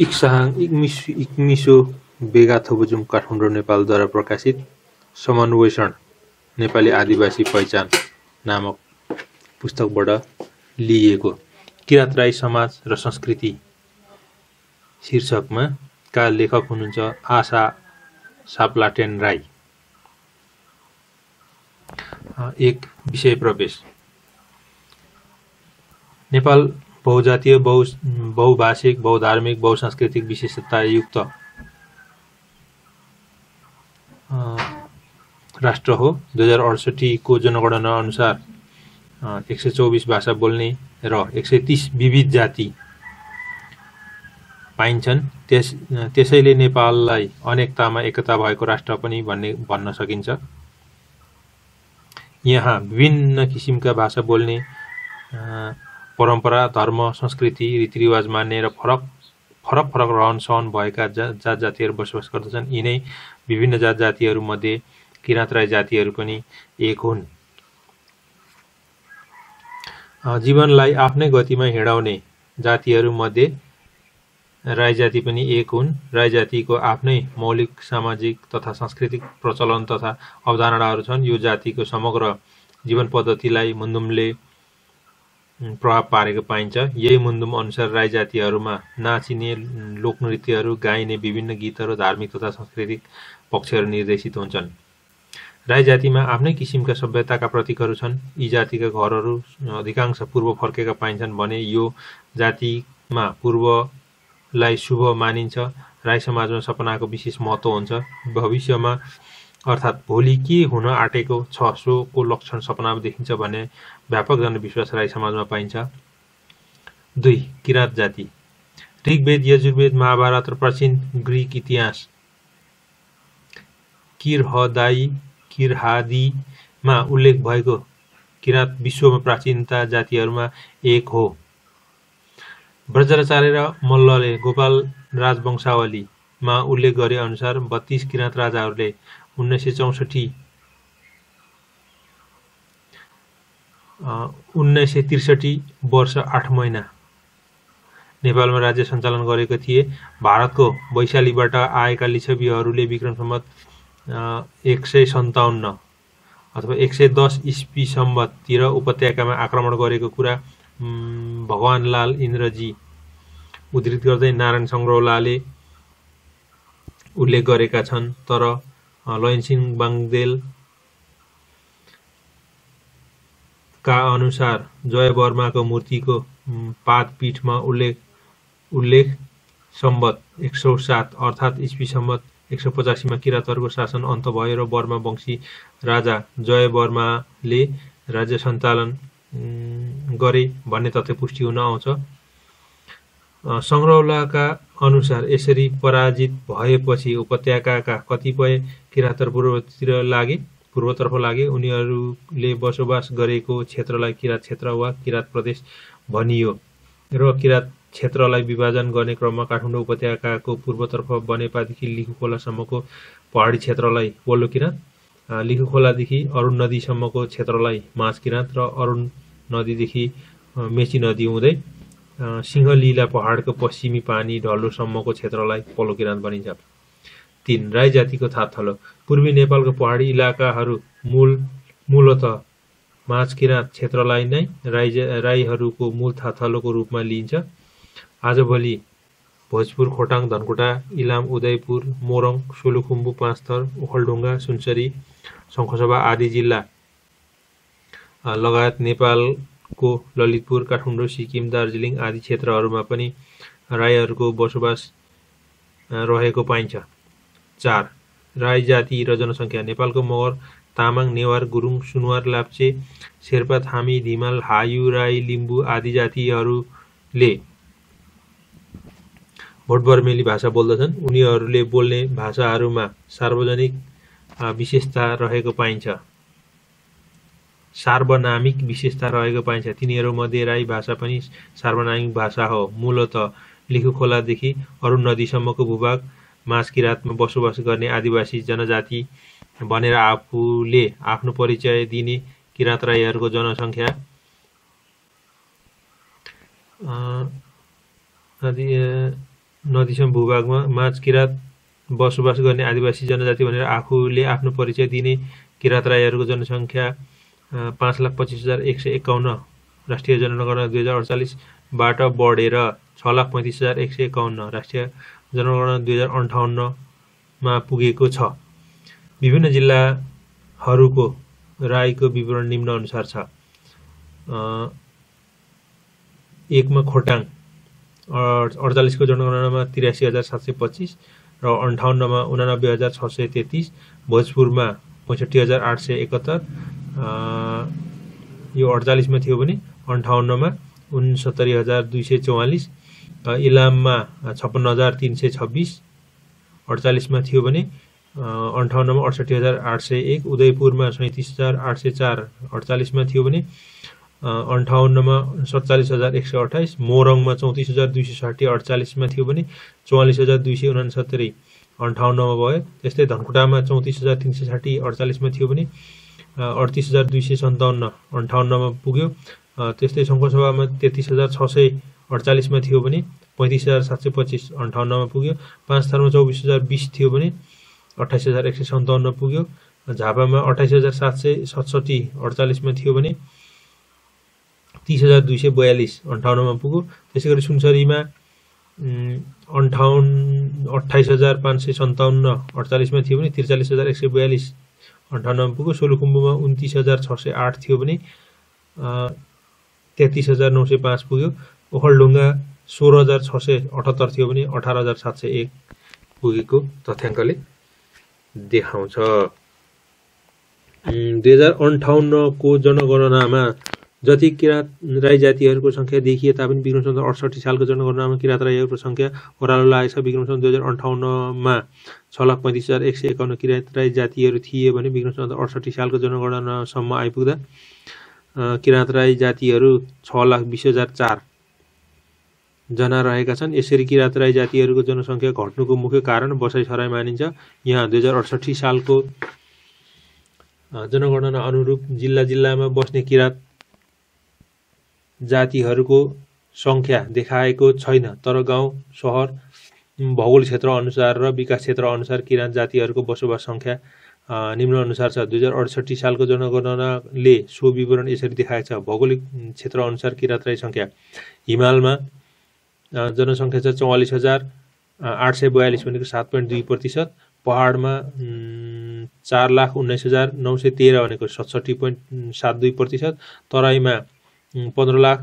इक्साहाङ इग्मिसु इक्मिसो बेगा थोबुजुङ काठमाडौँ नेपालद्वारा प्रकाशित समन्वेषण नेपाली आदिवासी पहिचान नामक पुस्तकबाट लिइएको किराँत राई समाज र संस्कृति शीर्षकमा का लेखक हुनुहुन्छ आशा साप्लाटेन राई एक विषय प्रवेश नेपाल बहुजातीय बहु बहुभाषिक बहुधार्मिक बहुसांस्कृतिक युक्त राष्ट्र हो दुई हजार अडसठीको जनगणना अनुसार एक सय चौबिस भाषा बोल्ने र एक सय तिस विविध जाति पाइन्छन् त्यस त्यसैले नेपाललाई अनेकतामा एकता भएको राष्ट्र पनि भन्ने भन्न सकिन्छ यहाँ विभिन्न किसिमका भाषा बोल्ने परम्परा धर्म संस्कृति रीतिरिवाज मान्ने र फरक फरक फरक रहन सहन भएका जा जात जातिहरू बसोबास गर्दछन् यिनै विभिन्न जात जातिहरूमध्ये किराँत राई जातिहरू पनि एक हुन् जीवनलाई आफ्नै गतिमा हिँडाउने जातिहरूमध्ये राई जाति पनि एक हुन् राई जातिको आफ्नै मौलिक सामाजिक तथा सांस्कृतिक प्रचलन तथा अवधारणाहरू छन् यो जातिको समग्र जीवन पद्धतिलाई मुन्दुमले प्रभाव पारेको पाइन्छ। यही मुन्दुम अनुसार राई जातिहरूमा नाचिने लोकनृत्यहरू, गाइने विभिन्न गीतहरू धार्मिक तथा सांस्कृतिक पक्षहरू निर्देशित हुन्छन्। राई जातिमा आफ्नै किसिमका सभ्यताका प्रतीकहरू छन्। यी जातिका घरहरू अधिकांश पूर्व फर्केका पाइन्छन् भने यो जातिमा पूर्वलाई शुभ मानिन्छ। राई समाजमा सपनाको विशेष महत्त्व हुन्छ। भविष्यमा अर्थात् भोलि के हुन आँटेको छ सोको लक्षण सपनामा देखिन्छ भने व्यापक जनविश्वास राई समाजमा पाइन्छ दुई किराँत जाति ऋग्वेद यजुर्वेद महाभारत र प्राचीन ग्रिक इतिहास किरहदाई किरहादीमा उल्लेख भएको किराँत विश्वमा प्राचीनता जातिहरूमा एक हो ब्रजराचार्य र मल्लले गोपाल राजवंशावलीमा उल्लेख गरे अनुसार बत्तिस किराँत राजाहरूले उन्नाइस सय चौसठी उन्नाइस सय त्रिसठी वर्ष आठ महिना नेपालमा राज्य सञ्चालन गरेको थिए भारतको वैशालीबाट आएका लिच्छवीहरूले सम्मत एक सय सन्ताउन्न अथवा एक सय दस इस्पी सम्बततिर उपत्यकामा आक्रमण गरेको कुरा भगवानलाल इन्द्रजी उद्धित गर्दै नारायण सङ्ग्रौलाले उल्लेख गरेका छन् तर लयनसिंह बाङदेल का अनुसार जय वर्माको मूर्तिको पातपीठमा उल्लेख उल्लेख सम्बत एक सौ सात अर्थात् इस्वी सम्बत एक सौ पचासीमा किराँतहरूको शासन अन्त भयो र बर्मा वंशी राजा जय वर्माले राज्य सञ्चालन गरे भन्ने तथ्य पुष्टि हुन आउँछ सङ्ग्रौलाका अनुसार यसरी पराजित भएपछि उपत्यकाका कतिपय किरातर पूर्वतिर लागे पूर्वतर्फ लागे उनीहरूले बसोबास गरेको क्षेत्रलाई किराँत क्षेत्र वा किराँत प्रदेश भनियो र किराँत क्षेत्रलाई विभाजन गर्ने क्रममा काठमाडौँ उपत्यकाको पूर्वतर्फ बनेपादेखि लिखुखोलासम्मको पहाडी क्षेत्रलाई वल्लो किराँत लिखुखोलादेखि अरुण नदीसम्मको क्षेत्रलाई माझ किराँत र अरुण नदीदेखि मेची नदी हुँदै सिंहलीला पहाडको पश्चिमी पानी ढल्लोसम्मको क्षेत्रलाई पलो किराँत भनिन्छ तिन राई जातिको थाथलो पूर्वी नेपालको पहाडी इलाकाहरू मूल मूलत माझ किराँत क्षेत्रलाई नै राई राईहरूको मूल थाथलोको रूपमा लिइन्छ आजभोलि भोजपुर खोटाङ धनकुटा इलाम उदयपुर मोरङ सोलुखुम्बु पाँचथर ओखलढुङ्गा सुनसरी शङ्खसभा आदि जिल्ला लगायत नेपाल को ललितपुर काठमाडौँ सिक्किम दार्जिलिङ आदि क्षेत्रहरूमा पनि राईहरूको बसोबास रहेको पाइन्छ चार राई जाति र जनसङ्ख्या नेपालको मगर तामाङ नेवार गुरुङ सुनवार लाप्चे शेर्पा थामी धिमाल हायु राई लिम्बु आदि जातिहरूले भोट भाषा बोल्दछन् उनीहरूले बोल्ने भाषाहरूमा सार्वजनिक विशेषता रहेको पाइन्छ सार्वनामिक विशेषता रहेको पाइन्छ तिनीहरूमध्ये राई भाषा पनि सार्वनामिक भाषा हो मूलत लिखुखोलादेखि अरू नदीसम्मको भूभाग किराँतमा बसोबास गर्ने आदिवासी जनजाति भनेर आफूले आफ्नो परिचय दिने किराँत राईहरूको जनसङ्ख्या नदी नदीसम्म भूभागमा माझ किराँत बसोबास गर्ने आदिवासी जनजाति भनेर आफूले आफ्नो परिचय दिने किराँत राईहरूको जनसङ्ख्या पाँच लाख पच्चिस हजार एक सय एकाउन्न राष्ट्रिय जनगणना दुई हजार अडचालिसबाट बढेर छ लाख पैँतिस हजार एक सय एकाउन्न राष्ट्रिय जनगणना दुई हजार अन्ठाउन्नमा पुगेको छ विभिन्न जिल्लाहरूको राईको विवरण निम्नअनुसार छ एकमा खोटाङ अडचालिसको जनगणनामा तिरासी हजार सात सय पच्चिस र अन्ठाउन्नमा उनानब्बे हजार छ सय तेत्तिस भोजपुरमा पैँसठी हजार आठ सय एकहत्तर यो अडचालिसमा थियो भने अन्ठाउन्नमा उन्सत्तरी हजार दुई सय चौवालिस इलाममा छप्पन्न हजार तिन सय छब्बिस अडचालिसमा थियो भने अन्ठाउन्नमा अडसट्ठी हजार आठ सय एक उदयपुरमा सैँतिस हजार आठ सय चार अडचालिसमा थियो भने अन्ठाउन्नमा सत्तालिस हजार एक सय अठाइस मोरङमा चौतिस हजार दुई सय साठी अडचालिसमा थियो भने चौवालिस हजार दुई सय उनासत्तरी अन्ठाउन्नमा भयो त्यस्तै धनकुटामा चौतिस हजार तिन सय साठी अडचालिसमा थियो भने अडतिस हजार दुई सय सन्ताउन्न अन्ठाउन्नमा पुग्यो त्यस्तै सङ्खुसभामा तेत्तिस हजार छ सय अडचालिसमा थियो भने पैँतिस हजार सात सय पच्चिस अन्ठाउन्नमा पुग्यो पाँच थारमा चौबिस हजार बिस थियो भने अठाइस हजार एक सय सन्ताउन्न पुग्यो झापामा अठाइस हजार सात सय सतसट्ठी अडचालिसमा थियो भने तिस हजार दुई सय बयालिस अन्ठाउन्नमा पुग्यो त्यसै गरी सुनसरीमा अन्ठाउन्न अठाइस हजार पाँच सय सन्ताउन्न अडचालिसमा थियो भने त्रिचालिस हजार एक सय बयालिस अन्ठानब्बे पुग्यो सोलुखुम्बुमा उन्तिस हजार छ सय आठ थियो भने तेत्तिस हजार नौ सय पाँच पुग्यो ओखलढुङ्गा सोह्र हजार छ सय अठहत्तर थियो भने अठार हजार सात सय एक पुगेको तथ्याङ्कले देखाउँछ दुई हजार अन्ठाउन्नको जनगणनामा जति किराँत राई जातिहरूको सङ्ख्या देखिए तापनि सन्त अडसठी सालको जनगणनामा किराँत राईहरूको सङ्ख्या ओह्रालो लागेको छ सन्त दुई हजार अन्ठाउन्नमा छ लाख पैँतिस हजार एक सय एकाउन्न किराँत राई जातिहरू थिए भने सन्त अडसठी सालको जनगणनासम्म आइपुग्दा किराँत राई जातिहरू छ लाख बिस हजार चार जना रहेका छन् यसरी किराँत राई जातिहरूको जनसङ्ख्या घट्नुको मुख्य कारण बसाइसराई मानिन्छ यहाँ दुई हजार अडसठी सालको जनगणना अनुरूप जिल्ला जिल्लामा बस्ने किराँत जातिहरूको सङ्ख्या देखाएको छैन तर गाउँ सहर भौगोलिक क्षेत्र अनुसार र विकास क्षेत्र अनुसार किराँत जातिहरूको बसोबास सङ्ख्या निम्नअनुसार छ दुई हजार अडसट्ठी सालको जनगणनाले सो विवरण यसरी देखाएको छ भौगोलिक क्षेत्र अनुसार किराँत राई सङ्ख्या हिमालमा जनसङ्ख्या छ चौवालिस हजार आठ सय बयालिस भनेको सात पोइन्ट दुई प्रतिशत पहाडमा चार लाख उन्नाइस हजार नौ सय तेह्र भनेको सतसट्ठी पोइन्ट सात दुई प्रतिशत तराईमा पन्ध्र लाख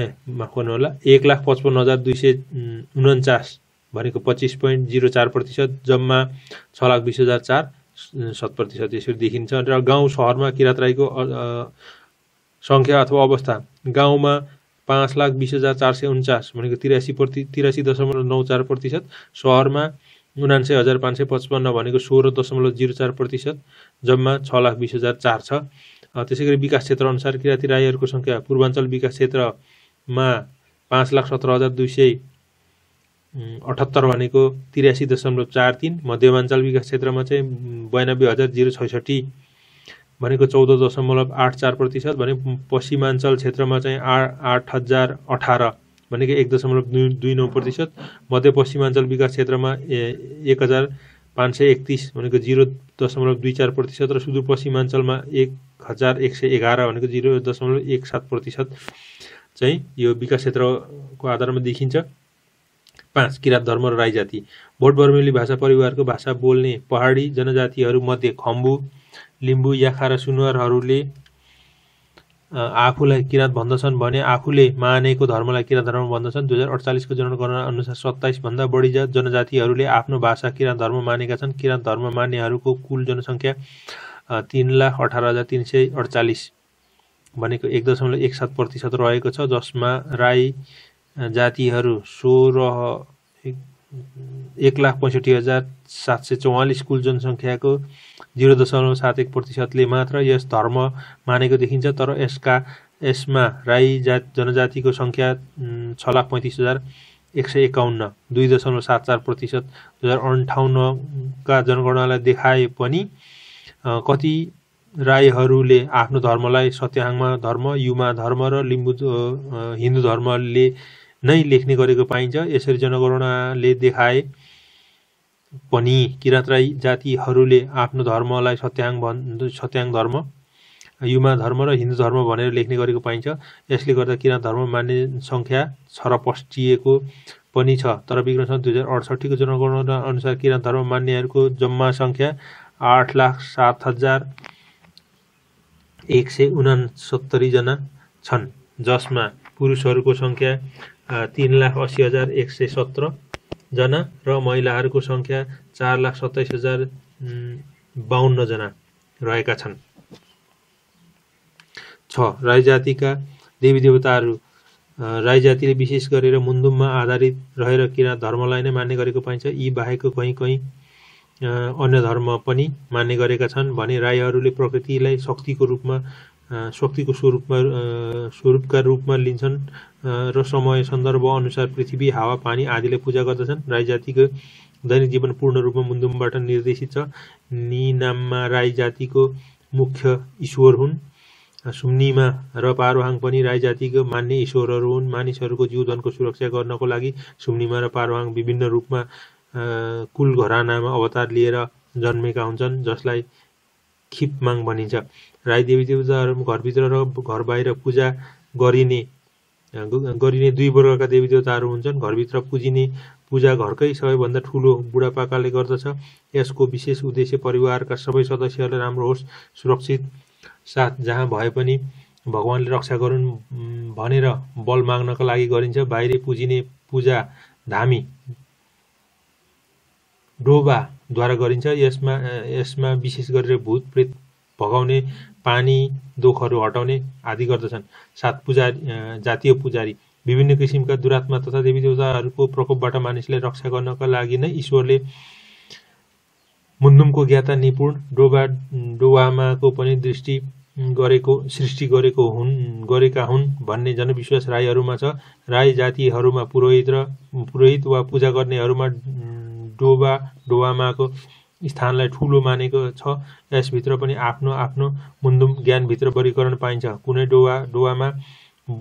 ए माफ गर्नुहोला एक लाख पचपन्न हजार दुई सय उन्चास भनेको पच्चिस पोइन्ट जिरो चार प्रतिशत जम्मा छ लाख बिस हजार चार शत प्रतिशत यसरी देखिन्छ र गाउँ सहरमा किराँतराईको सङ्ख्या अथवा अवस्था गाउँमा पाँच लाख बिस हजार चार सय उन्चास भनेको तिरासी प्रति तिरासी दशमलव नौ चार प्रतिशत सहरमा उनान्सय हजार पाँच सय पचपन्न भनेको सोह्र दशमलव जिरो चार प्रतिशत जम्मा छ लाख बिस हजार चार छ त्यसै गरी विकास क्षेत्रअनुसार किराती राईहरूको सङ्ख्या पूर्वाञ्चल विकास क्षेत्रमा पाँच लाख सत्र हजार दुई सय अठहत्तर भनेको तिरासी दशमलव चार तिन मध्यमाञ्चल विकास क्षेत्रमा चाहिँ बयानब्बे हजार जिरो छैसठी भनेको चौध दशमलव आठ चार प्रतिशत भने पश्चिमाञ्चल क्षेत्रमा चाहिँ आ आठ हजार अठार भनेको एक दशमलव दुई दुई नौ प्रतिशत मध्यपश्चिमाञ्चल विकास क्षेत्रमा एक हजार पाँच सय एकतिस भनेको जिरो दशमलव दुई चार प्रतिशत र सुदूरपश्चिमाञ्चलमा एक हजार एक सय एघार भनेको जिरो दशमलव एक सात प्रतिशत चाहिँ यो विकास क्षेत्रको आधारमा देखिन्छ पाँच किराँत धर्म र राई जाति भोट बर्मेली भाषा परिवारको भाषा बोल्ने पहाडी जनजातिहरूमध्ये खम्बु लिम्बु याखा र सुनवारहरूले आफूलाई किराँत भन्दछन् भने आफूले मानेको धर्मलाई किराँत धर्म भन्दछन् दुई हजार अडचालिसको जनगणना अनुसार सत्ताइसभन्दा बढी जात जनजातिहरूले आफ्नो भाषा किराँत धर्म मानेका छन् किराँत धर्म मान्नेहरूको कुल जनसङ्ख्या तिन लाख अठार हजार तिन सय अडचालिस भनेको एक दशमलव एक सात प्रतिशत रहेको छ जसमा राई जातिहरू सोह्र एक लाख पैँसठी हजार सात सय चौवालिस कुल जनसङ्ख्याको जिरो दशमलव सात एक प्रतिशतले मात्र यस धर्म मानेको देखिन्छ तर यसका यसमा राई जात जनजातिको सङ्ख्या छ लाख पैँतिस हजार एक सय एकाउन्न दुई दशमलव सात चार प्रतिशत दुई हजार अन्ठाउन्नका जनगणनालाई देखाए पनि कति राईहरूले आफ्नो धर्मलाई सत्याङमा धर्म युमा धर्म र लिम्बू हिन्दू धर्मले नै लेख्ने गरेको पाइन्छ यसरी जनगणनाले देखाए पनि किराँत राई जातिहरूले आफ्नो धर्मलाई सत्याङ भन् सत्याङ धर्म युमा धर्म र हिन्दू धर्म भनेर लेख्ने गरेको पाइन्छ यसले गर्दा किराँत धर्म मान्ने सङ्ख्या छरपस्टिएको पनि छ तर विक्रमसम्म दुई हजार अडसट्ठीको जनगणना अनुसार किराँत धर्म मान्नेहरूको जम्मा सङ्ख्या आठ लाख सात हजार एक सय उनासत्तरीजना छन् जसमा पुरुषहरूको सङ्ख्या तिन लाख असी हजार एक सय सत्रजना र महिलाहरूको सङ्ख्या चार लाख सत्ताइस हजार जना रहेका छन् छ राई जातिका देवी देवताहरू राई जातिले विशेष गरेर मुन्दुममा आधारित रहेर किराँत धर्मलाई नै मान्ने गरेको पाइन्छ यी बाहेक कहीँ कहीँ अन्य धर्म पनि मान्ने गरेका छन् भने राईहरूले प्रकृतिलाई शक्तिको रूपमा शक्तिको स्वरूपमा स्वरूपका रूपमा लिन्छन् र समय सन्दर्भ अनुसार पृथ्वी हावा पानी आदिलाई पूजा गर्दछन् राई जातिको दैनिक जीवन पूर्ण रूपमा मुन्दुमबाट निर्देशित छ निनाममा राई जातिको मुख्य ईश्वर हुन् सुम्नीमा र पारोहाङ पनि राई जातिको मान्य ईश्वरहरू हुन् मानिसहरूको जीवधनको सुरक्षा गर्नको लागि सुम्नीमा र पारोहाङ विभिन्न रूपमा कुल घरानामा अवतार लिएर जन्मेका हुन्छन् जसलाई खिपमाङ भनिन्छ राई देवी देवताहरू घरभित्र र घर बाहिर पूजा गरिने गरिने दुई वर्गका देवी देवताहरू हुन्छन् घरभित्र पुजिने पूजा घरकै सबैभन्दा ठुलो बुढापाकाले गर्दछ यसको विशेष उद्देश्य परिवारका सबै सदस्यहरूलाई राम्रो होस् सुरक्षित साथ जहाँ भए पनि भगवान्ले रक्षा गरून् भनेर बल माग्नका लागि गरिन्छ बाहिरी पुजिने पूजा धामी डोबाद्वारा गरिन्छ यसमा यसमा विशेष गरेर भूत प्रेत भगाउने पानी दोखहरू हटाउने आदि गर्दछन् सात पुजारी जातीय पुजारी विभिन्न किसिमका दुरात्मा तथा देवी देवताहरूको प्रकोपबाट मानिसलाई रक्षा गर्नका लागि नै ईश्वरले मुन्दुमको ज्ञाता निपुण डोबा डोबामाको पनि दृष्टि गरेको सृष्टि गरेको हुन् गरेका हुन् भन्ने जनविश्वास राईहरूमा छ राई जातिहरूमा पुरोहित र पुरोहित वा पूजा गर्नेहरूमा डोबा डोबामाको स्थानलाई ठुलो मानेको छ यसभित्र पनि आफ्नो आफ्नो मुन्दुम ज्ञानभित्र वर्गीकरण पाइन्छ कुनै डोवा डोवामा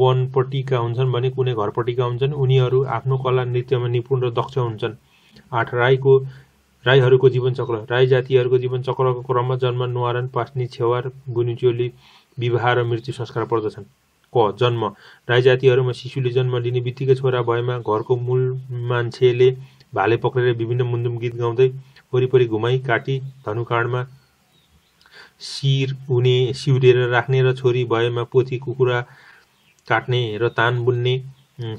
वनपट्टिका हुन्छन् भने कुनै घरपट्टिका हुन्छन् उनीहरू आफ्नो कला नृत्यमा निपुण र दक्ष हुन्छन् आठ राईको राईहरूको जीवनचक्र राई जातिहरूको जीवनचक्रको क्रममा जन्म नुहारन पास्नी छेवार गुनिचोली विवाह र मृत्यु संस्कार पर्दछन् क जन्म राई जातिहरूमा शिशुले जन्म लिने बित्तिकै छोरा भएमा घरको मूल मान्छेले भाले पक्रेर विभिन्न मुन्दुम गीत गाउँदै वरिपरि घुमाई काटी धनुकाँडमा शिर हुने सिउरेर राख्ने र छोरी भएमा पोथी कुखुरा काट्ने र तान बुन्ने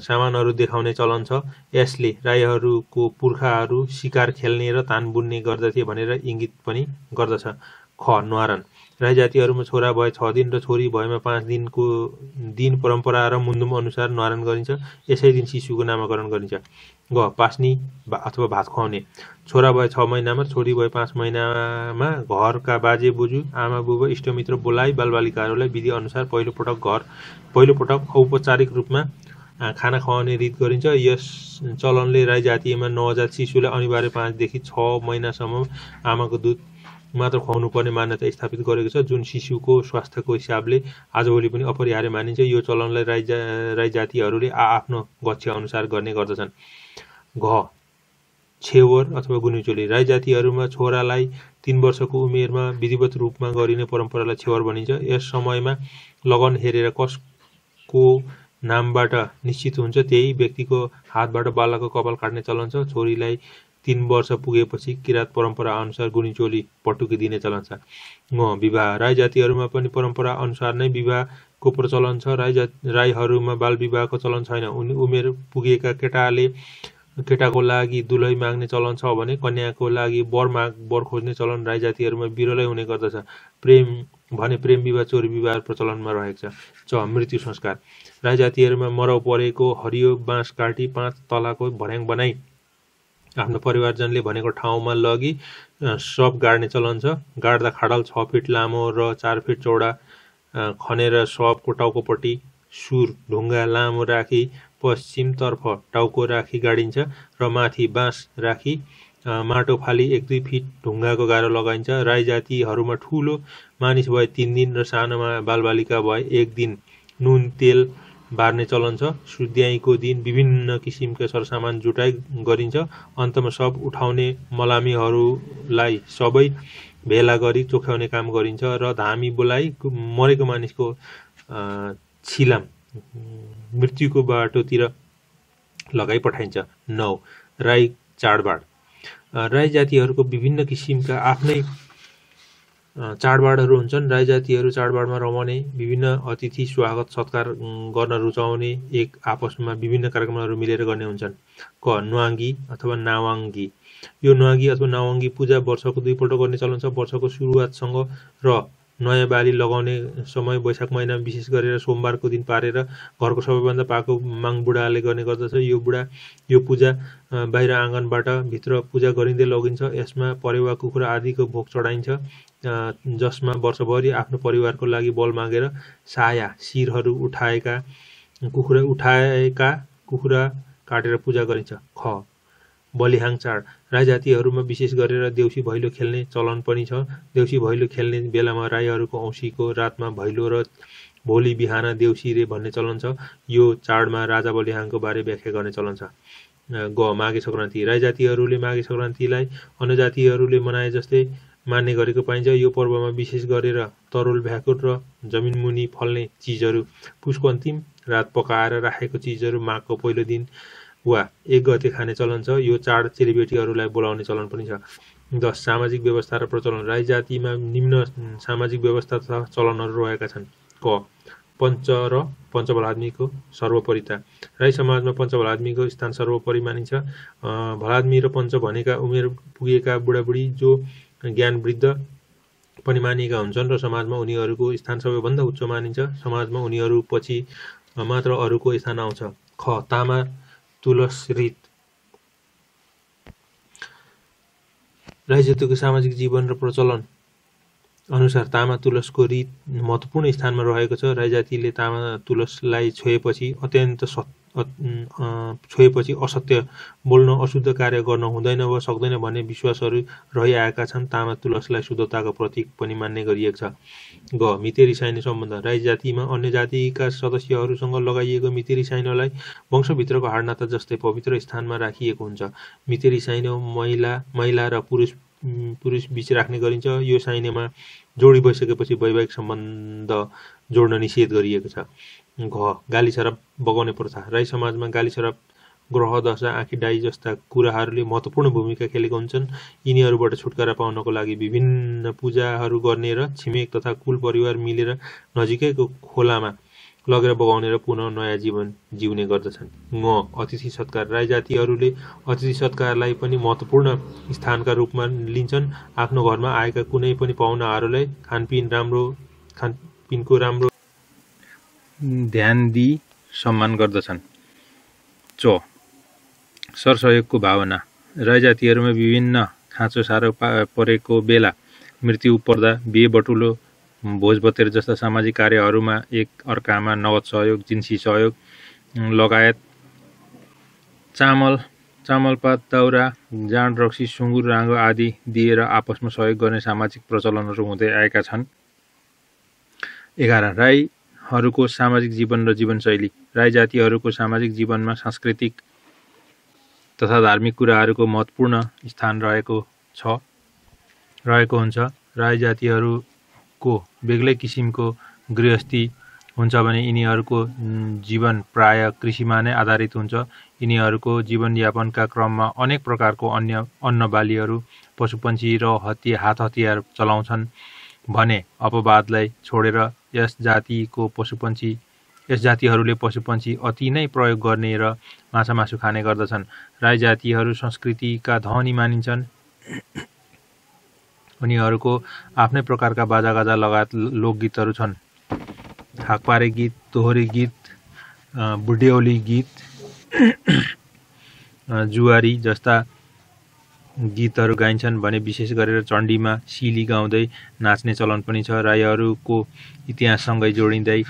सामानहरू देखाउने चलन छ यसले राईहरूको पुर्खाहरू सिकार खेल्ने र तान बुन्ने गर्दथे भनेर इङ्गित पनि गर्दछ ख न्वारन राई जातिहरूमा छोरा भए छ दिन र छोरी भएमा पाँच दिनको दिन परम्परा र मुन्दुम अनुसार नारायण गरिन्छ यसै दिन शिशुको नामाकरण गरिन्छ ग पास्नी अथवा भात खुवाउने छोरा भए छ महिनामा छोरी भए पाँच महिनामा घरका बाजे बोजू आमा बुबा इष्टमित्र बोलाइ बालबालिकाहरूलाई विधिअनुसार पहिलोपटक घर पहिलोपटक औपचारिक रूपमा खाना खुवाउने रित गरिन्छ यस चलनले राई जातिमा नवजात शिशुलाई अनिवार्य पाँचदेखि छ महिनासम्म आमाको दुध मात्र खुवाउनु पर्ने मान्यता स्थापित गरेको छ जुन शिशुको स्वास्थ्यको हिसाबले आजभोलि पनि अपरिहार्य मानिन्छ यो चलनलाई राई जा राई जातिहरूले आआफ्नो अनुसार गर्ने गर्दछन् घ छेवर अथवा गुनिचोली राई जातिहरूमा छोरालाई तिन वर्षको उमेरमा विधिवत रूपमा गरिने परम्परालाई छेवर भनिन्छ यस समयमा लगन हेरेर कसको नामबाट निश्चित हुन्छ त्यही व्यक्तिको हातबाट बालकको कपाल काट्ने चलन छ छोरीलाई तिन वर्ष पुगेपछि किराँत परम्परा अनुसार गुनिचोली पटुकी दिने चलन छ म विवाह राई जातिहरूमा पनि परम्परा अनुसार नै विवाहको प्रचलन छ राई जात राईहरूमा बाल विवाहको चलन छैन उनी उमेर पुगेका केटाले केटाको लागि दुलै माग्ने चलन छ भने कन्याको लागि बर माग बर खोज्ने चलन राई जातिहरूमा बिरलै हुने गर्दछ प्रेम भने प्रेम विवाह चोरी विवाह प्रचलनमा रहेको छ च मृत्यु संस्कार राई जातिहरूमा मराउ परेको हरियो बाँस काटी पाँच तलाको भर्याङ बनाई आफ्नो परिवारजनले भनेको ठाउँमा लगि सप गाड्ने चलन छ गाड्दा खाडल छ फिट लामो र चार फिट चौडा खनेर सपको टाउकोपट्टि सुर ढुङ्गा लामो राखी पश्चिमतर्फ टाउको राखी गाडिन्छ र माथि बाँस राखी माटो फाली एक दुई फिट ढुङ्गाको गाह्रो लगाइन्छ राई जातिहरूमा ठुलो मानिस भए तिन दिन र सानोमा बालबालिका भए एक दिन नुन तेल बार्ने चलन छ सुध्याईको दिन विभिन्न किसिमका सरसामान जुटाइ गरिन्छ अन्तमा सब उठाउने मलामीहरूलाई सबै भेला गरी चोख्याउने काम गरिन्छ र धामी बोलाइ मरेको मानिसको छिलाम मृत्युको बाटोतिर लगाइ पठाइन्छ नौ राई चाडबाड राई जातिहरूको विभिन्न किसिमका आफ्नै चाडबाडहरू हुन्छन् राई जातिहरू चाडबाडमा रमाउने विभिन्न अतिथि स्वागत सत्कार गर्न रुचाउने एक आपसमा विभिन्न कार्यक्रमहरू मिलेर गर्ने हुन्छन् क नुवाङ्गी अथवा नावाङ्गी यो नुवाङ्गी अथवा नावाङ्गी पूजा वर्षको दुईपल्ट गर्ने चलन छ वर्षको सुरुवातसँग र नयाँ बाली लगाउने समय वैशाख महिनामा विशेष गरेर सोमबारको दिन पारेर घरको सबैभन्दा पाएको माङ बुढाले गर्ने गर्दछ यो बुढा यो पूजा बाहिर आँगनबाट भित्र पूजा गरिँदै लगिन्छ यसमा परेवा कुखुरा आदिको भोग चढाइन्छ जसमा वर्षभरि आफ्नो परिवारको लागि बल मागेर साया शिरहरू उठाएका कुखुरा उठाएका कुखुरा काटेर पूजा गरिन्छ ख बलिहाङ चाड राई जातिहरूमा विशेष गरेर देउसी भैलो खेल्ने चलन पनि छ देउसी भैलो खेल्ने बेलामा राईहरूको औँसीको रातमा भैलो र भोलि बिहान देउसी रे भन्ने चलन छ यो चाडमा राजा बलिहाङको बारे व्याख्या गर्ने चलन छ ग माघे सङ्क्रान्ति राई जातिहरूले माघे सङ्क्रान्तिलाई अन्य जातिहरूले मनाए जस्तै मान्ने गरेको पाइन्छ यो पर्वमा विशेष गरेर तरुल भ्याकुट र जमिन मुनि फल्ने चिजहरू पुसको अन्तिम रात पकाएर राखेको चिजहरू माघको पहिलो दिन वा एक गते खाने चलन छ यो चाड चेलीबेटीहरूलाई बोलाउने चलन पनि छ दस सामाजिक व्यवस्था र प्रचलन राई जातिमा निम्न सामाजिक व्यवस्था तथा चलनहरू रहेका छन् क पञ्च र पञ्चबल आदमीको सर्वोपरिता राई समाजमा पञ्चबल आदमीको स्थान सर्वोपरि मानिन्छ भलादमी र पञ्च भनेका उमेर पुगेका बुढाबुढी जो ज्ञान वृद्ध पनि मानिएका हुन्छन् र समाजमा उनीहरूको स्थान सबैभन्दा उच्च मानिन्छ समाजमा उनीहरू पछि मात्र अरूको स्थान आउँछ ख तामा तुलस रित जातिको सामाजिक जीवन र प्रचलन अनुसार तामा तुलसको रित महत्त्वपूर्ण स्थानमा रहेको छ राई जातिले तामा तुलसलाई छोएपछि अत्यन्त सत् छोएपछि असत्य बोल्न अशुद्ध कार्य गर्न हुँदैन वा सक्दैन भन्ने विश्वासहरू रहिआएका छन् तामा तुलसलाई शुद्धताको प्रतीक पनि मान्ने गरिएको छ ग मिते रिसाइने सम्बन्ध राई जातिमा अन्य जातिका सदस्यहरूसँग लगाइएको मिते साइनोलाई वंशभित्रको हाडनाता जस्तै पवित्र स्थानमा राखिएको हुन्छ मिते रिसाइनो महिला महिला र पुरुष पुरुष बिच राख्ने गरिन्छ यो साइनेमा जोडी भइसकेपछि वैवाहिक सम्बन्ध जोड्न निषेध गरिएको छ घ गाली सराप बगाउने प्रथा राई समाजमा गाली सराप ग्रह दशा आँखी डाई जस्ता कुराहरूले महत्त्वपूर्ण भूमिका खेलेको हुन्छन् यिनीहरूबाट छुटकारा पाउनको लागि विभिन्न पूजाहरू गर्ने र छिमेक तथा कुल परिवार मिलेर नजिकैको खोलामा लगेर बगाउने र पुनः नयाँ जीवन जिउने गर्दछन् म अतिथि सत्कार राई जातिहरूले अतिथि सत्कारलाई पनि महत्त्वपूर्ण स्थानका रूपमा लिन्छन् आफ्नो घरमा आएका कुनै पनि पाहुनाहरूलाई खानपिन राम्रो खानपिनको राम्रो ध्यान दिई सम्मान गर्दछन् चो सरसहयोगको भावना राई जातिहरूमा विभिन्न खाँचो साह्रो परेको बेला मृत्यु पर्दा बिहे बटुलो भोज जस्ता सामाजिक कार्यहरूमा एक अर्कामा नगद सहयोग जिन्सी सहयोग लगायत चामल चामलपात दाउरा जाँड रक्सी सुँगुर राँगो आदि दिएर आपसमा सहयोग गर्ने सामाजिक प्रचलनहरू हुँदै आएका छन् एघार राई हरूको सामाजिक जीवन र जीवनशैली राई जातिहरूको सामाजिक जीवनमा सांस्कृतिक तथा धार्मिक कुराहरूको महत्त्वपूर्ण स्थान रहेको छ रहेको हुन्छ राई जातिहरूको बेग्लै किसिमको गृहस्थी हुन्छ भने यिनीहरूको जीवन प्राय कृषिमा नै आधारित हुन्छ यिनीहरूको जीवनयापनका क्रममा अनेक प्रकारको अन्य अन्नबालीहरू पशुपन्छी र हतिया हात हतियार चलाउँछन् भने अपवादलाई छोडेर यस जातिको पशुपन्छी यस जातिहरूले पशुपन्छी अति नै प्रयोग गर्ने र माछा मासु खाने गर्दछन् राई जातिहरू संस्कृतिका धनी मानिन्छन् उनीहरूको आफ्नै प्रकारका बाजागाजा लगायत लोकगीतहरू छन् थाकपारे गीत दोहोरी गीत बुढ्यौली गीत जुवारी जस्ता गीतहरू गाइन्छन् भने विशेष गरेर चण्डीमा सिली गाउँदै नाच्ने चलन पनि छ राईहरूको इतिहाससँगै जोडिँदै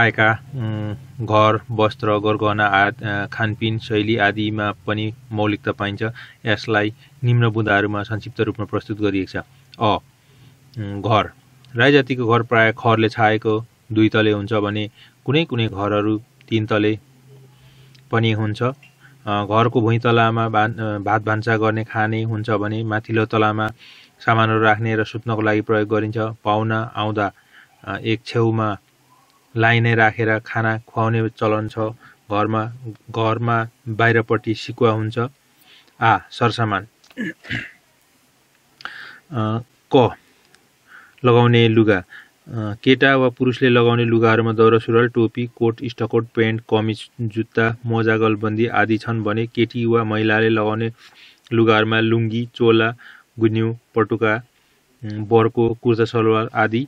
आएका घर वस्त्र गरगहना आ खानपिन शैली आदिमा पनि मौलिकता पाइन्छ यसलाई निम्न बुँदाहरूमा संक्षिप्त रूपमा प्रस्तुत गरिएको छ अ घर राई जातिको घर प्रायः खरले छाएको दुई तले हुन्छ भने कुनै कुनै घरहरू तिन तले पनि हुन्छ घरको भुइँ तलामा भात भान्सा गर्ने खाने हुन्छ भने माथिल्लो तलामा सामानहरू राख्ने र सुत्नको लागि प्रयोग गरिन्छ पाहुना आउँदा एक छेउमा लाइनै राखेर रा खाना खुवाउने चलन छ घरमा घरमा बाहिरपट्टि सिकुवा हुन्छ आ सरसामान क लगाउने लुगा केटा वा पुरुषले लगाउने लुगाहरूमा दौरा सुरुवाल टोपी कोट स्टकोट प्यान्ट कमिज जुत्ता मोजा गलबन्दी आदि छन् भने केटी वा महिलाले लगाउने लुगाहरूमा लुङ्गी चोला गुन्यु पटुका बर्को कुर्ता सलवार आदि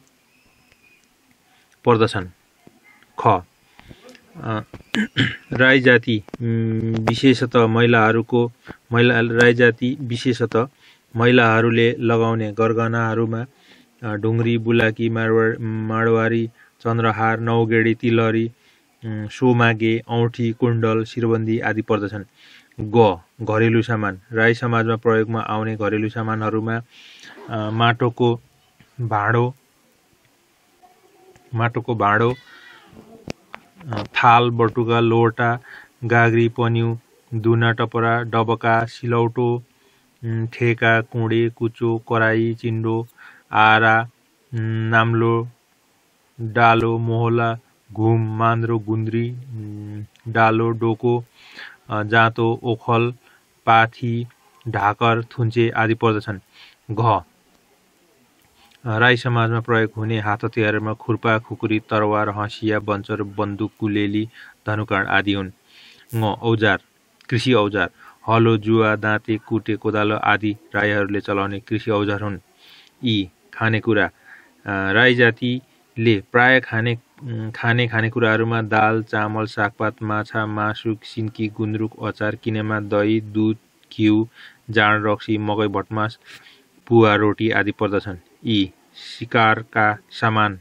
पर्दछन् ख राई जाति विशेषत महिलाहरूको महिला राई जाति विशेषत महिलाहरूले लगाउने गरगहनाहरूमा ढुङ्ग्री बुलाकी माडवा माडवारी चन्द्रहार नौगेडी तिलहरी सोमागे औँठी कुण्डल शिरबन्दी आदि पर्दछन् ग घरेलु सामान राई समाजमा प्रयोगमा आउने घरेलु सामानहरूमा माटोको भाँडो माटोको भाँडो थाल बटुका लोटा गाग्री पन्यु दुना टपरा डबका सिलौटो ठेका कुँडे कुचो कराई चिन्डो आरा नाम्लो डालो मोहला घुम मान्द्रो गुन्द्री डालो डोको जाँतो ओखल पाथी ढाकर थुन्चे आदि पर्दछन् घ राई समाजमा प्रयोग हुने हात हतियारमा खुर्पा खुकुरी तरवार हँसिया बन्चर बन्दुक कुलेली धनुकाँड आदि हुन् ङ औजार कृषि औजार हलो जुवा दाँते कुटे कोदालो आदि राईहरूले चलाउने कृषि औजार हुन् यी खानेकुरा राई जातिले प्राय खाने खाने खानेकुराहरूमा दाल चामल सागपात माछा मासु सिन्की गुन्द्रुक अचार किनेमा दही दुध घिउ जाँड रक्सी मकै भटमास पुवा रोटी आदि पर्दछन् यी सिकारका सामान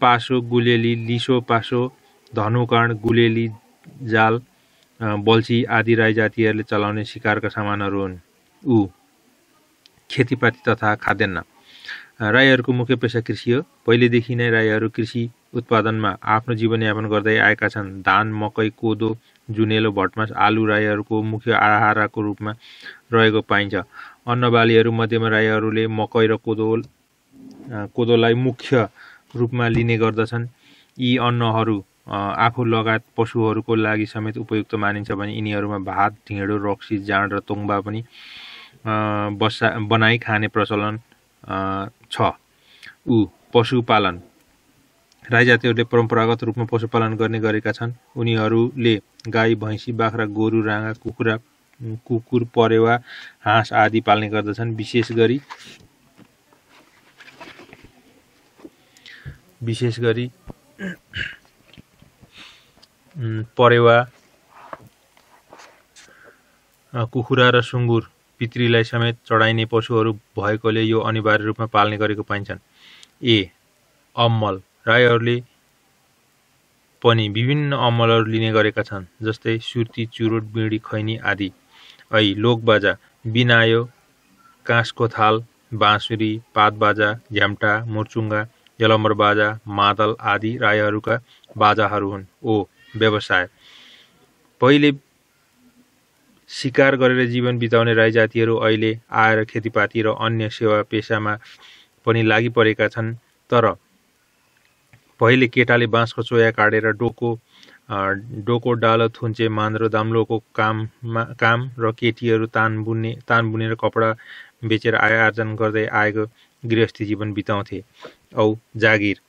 पासो गुलेली लिसो पासो धनुकाण गुलेली जाल बल्छी आदि राई जातिहरूले चलाउने सिकारका सामानहरू हुन् ऊ खेतीपाती तथा खाद्यान्न राईहरूको मुख्य पेसा कृषि हो पहिलेदेखि नै राईहरू कृषि उत्पादनमा आफ्नो जीवनयापन गर्दै आएका छन् धान मकै कोदो जुनेलो भटमास आलु राईहरूको मुख्य आहाराको रूपमा रहेको पाइन्छ अन्नबालीहरू मध्येमा राईहरूले मकै र कोदो कोदोलाई मुख्य रूपमा लिने गर्दछन् यी अन्नहरू आफू लगायत पशुहरूको लागि समेत उपयुक्त मानिन्छ भने यिनीहरूमा भात ढिँडो रक्सी जाँड र तोङ्बा पनि बसा बनाई खाने प्रचलन छ ऊ पशुपालन राई जातिहरूले परम्परागत रूपमा पशुपालन गर्ने गरेका छन् उनीहरूले गाई भैँसी बाख्रा गोरु राँगा कुखुरा कुकुर परेवा हाँस आदि पाल्ने गर्दछन् विशेष गरी विशेष गरी परेवा कुखुरा र सुँगुर पितृलाई समेत चढाइने पशुहरू भएकोले यो अनिवार्य रूपमा पाल्ने गरेको पाइन्छन् ए अम्मल राईहरूले पनि विभिन्न अम्मलहरू लिने गरेका छन् जस्तै सुर्ती चुरोट बिँडी खैनी आदि ऐ लोकबाजा बिनायो काँसको थाल बाँसुरी पातबाजा झ्याम्टा मुर्चुङ्गा जलम्बर बाजा मादल आदि राईहरूका बाजाहरू हुन् ओ व्यवसाय पहिले शिकार गरेर जीवन बिताउने राई जातिहरू अहिले आएर खेतीपाती र अन्य सेवा पेसामा पनि लागिपरेका छन् तर पहिले केटाले बाँसको चोया काटेर डोको डोको डालो थुन्चे मान्द्रो दाम्लोको काममा काम र केटीहरू तान बुन्ने तान बुनेर कपडा बेचेर आय आर्जन गर्दै आएको गृहस्थी जीवन बिताउँथे औ जागिर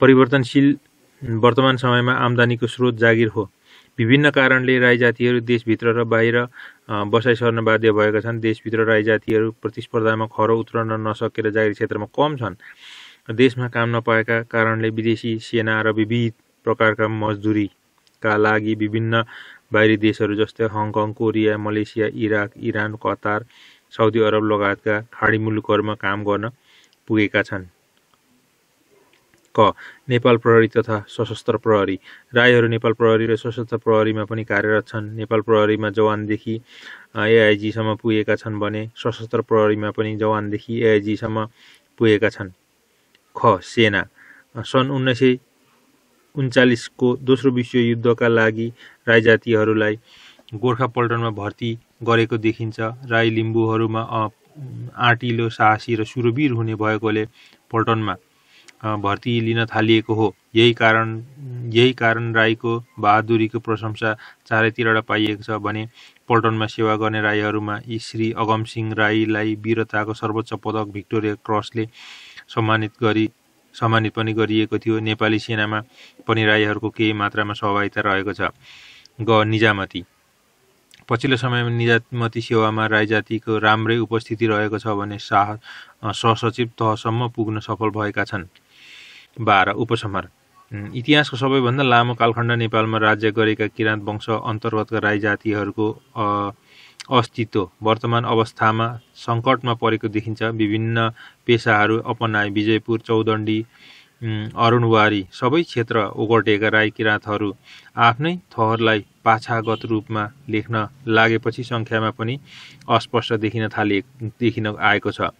परिवर्तनशील वर्तमान समयमा आम्दानीको स्रोत जागिर हो विभिन्न कारणले राई जातिहरू देशभित्र र बाहिर बसाइ सर्न बाध्य भएका छन् देशभित्र राई जातिहरू प्रतिस्पर्धामा खरो उत्रन नसकेर जागिर क्षेत्रमा कम छन् देशमा काम नपाएका कारणले विदेशी सेना र विविध प्रकारका मजदुरीका लागि विभिन्न बाहिरी देशहरू जस्तै Hong Kong Korea Malaysia Iraq Iran Qatar Saudi Arab लगायतका खाडी मुलुकहरूमा काम गर्न पुगेका छन् क नेपाल प्रहरी तथा सशस्त्र प्रहरी राईहरू नेपाल प्रहरी र सशस्त्र प्रहरीमा पनि कार्यरत छन् नेपाल प्रहरीमा जवानदेखि एआइजीसम्म पुगेका छन् भने सशस्त्र प्रहरीमा पनि जवानदेखि एआइजीसम्म पुगेका छन् ख सेना सन् उन्नाइस सय उन्चालिसको दोस्रो विश्वयुद्धका लागि राई जातिहरूलाई गोर्खा पल्टनमा भर्ती गरेको देखिन्छ राई लिम्बूहरूमा आँटिलो साहसी र सुरवीर हुने भएकोले पल्टनमा भर्ती लिन थालिएको हो यही कारण यही कारण राईको बहादुरीको प्रशंसा चारैतिरबाट पाइएको छ भने पल्टनमा सेवा गर्ने राईहरूमा श्री अगमसिंह राईलाई वीरताको सर्वोच्च पदक भिक्टोरिया क्रसले सम्मानित गरी सम्मानित पनि गरिएको थियो नेपाली सेनामा पनि राईहरूको केही मात्रामा सहभागिता रहेको छ ग निजामती पछिल्लो समयमा निजामती सेवामा राई जातिको राम्रै उपस्थिति रहेको छ भने शाह सहसचिव तहसम्म पुग्न सफल भएका छन् बाह्र उपसंहार इतिहासको सबैभन्दा लामो कालखण्ड नेपालमा राज्य गरेका किराँत वंश अन्तर्गतका राई जातिहरूको अस्तित्व वर्तमान अवस्थामा सङ्कटमा परेको देखिन्छ विभिन्न पेसाहरू अपनाए विजयपुर चौदण्डी अरुणवारी सबै क्षेत्र ओगटेका राई किराँतहरू आफ्नै थहरलाई पाछागत रूपमा लेख्न लागेपछि सङ्ख्यामा पनि अस्पष्ट देखिन थाले देखिन आएको छ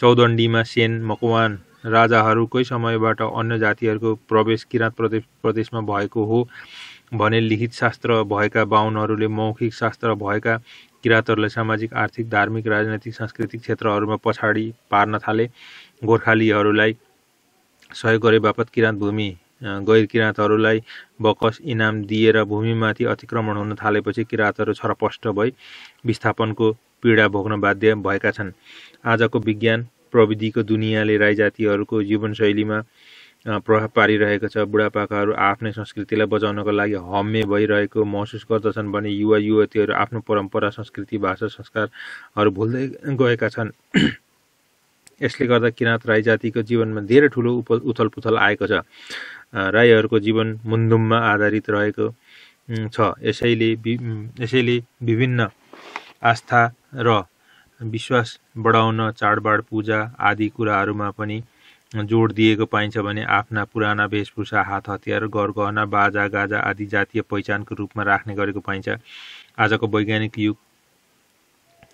चौदण्डीमा सेन मकवान राजाहरूकै समयबाट अन्य जातिहरूको प्रवेश किराँत प्रदेश प्रदेशमा भएको हो भने लिखित शास्त्र भएका बाहुनहरूले मौखिक शास्त्र भएका किराँतहरूलाई सामाजिक आर्थिक धार्मिक राजनैतिक सांस्कृतिक क्षेत्रहरूमा पछाडि पार्न थाले गोर्खालीहरूलाई सहयोग गरे बापत किराँत भूमि गैर किराँतहरूलाई बकस इनाम दिएर भूमिमाथि अतिक्रमण हुन थालेपछि किराँतहरू छरपष्ट भई विस्थापनको पीडा भोग्न बाध्य भएका छन् आजको विज्ञान प्रविधिको दुनियाँले राई जातिहरूको जीवनशैलीमा प्रभाव पारिरहेको छ बुढापाकाहरू आफ्नै संस्कृतिलाई बचाउनको लागि हम्मे भइरहेको महसुस गर्दछन् भने युवा युवतीहरू आफ्नो परम्परा संस्कृति भाषा संस्कारहरू भुल्दै गएका छन् यसले गर्दा किराँत राई जातिको जीवनमा धेरै ठुलो उप उथलपुथल आएको छ राईहरूको जीवन मुन्दुममा आधारित रहेको छ यसैले यसैले विभिन्न आस्था र विश्वास बढाउन चाडबाड पूजा आदि कुराहरूमा पनि जोड दिएको पाइन्छ भने आफ्ना पुराना वेशभूषा हात हतियार गरगहना बाजा गाजा आदि जातीय पहिचानको रूपमा राख्ने गरेको पाइन्छ आजको वैज्ञानिक युग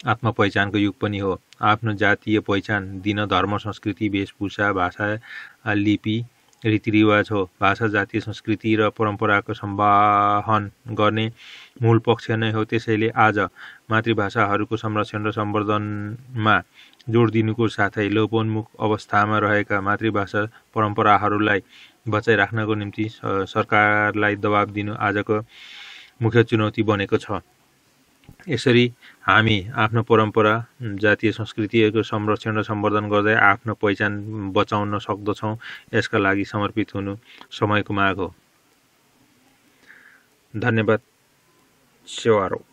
आत्म पहिचानको युग पनि हो आफ्नो जातीय पहिचान दिन धर्म संस्कृति वेशभूषा भाषा लिपि रीतिरिवाज हो भाषा जाति संस्कृति र परम्पराको सम्वाहन गर्ने मूल पक्ष नै हो त्यसैले आज मातृभाषाहरूको संरक्षण र सम्वर्धनमा जोड दिनुको साथै लोपोन्मुख अवस्थामा रहेका मातृभाषा परम्पराहरूलाई राख्नको निम्ति सरकारलाई दबाब दिनु आजको मुख्य चुनौती बनेको छ यसरी हामी आफ्नो परम्परा जातीय संस्कृतिहरूको संरक्षण र सम्वर्धन गर्दै आफ्नो पहिचान बचाउन सक्दछौँ यसका लागि समर्पित हुनु समयको माग हो धन्यवाद सेवारो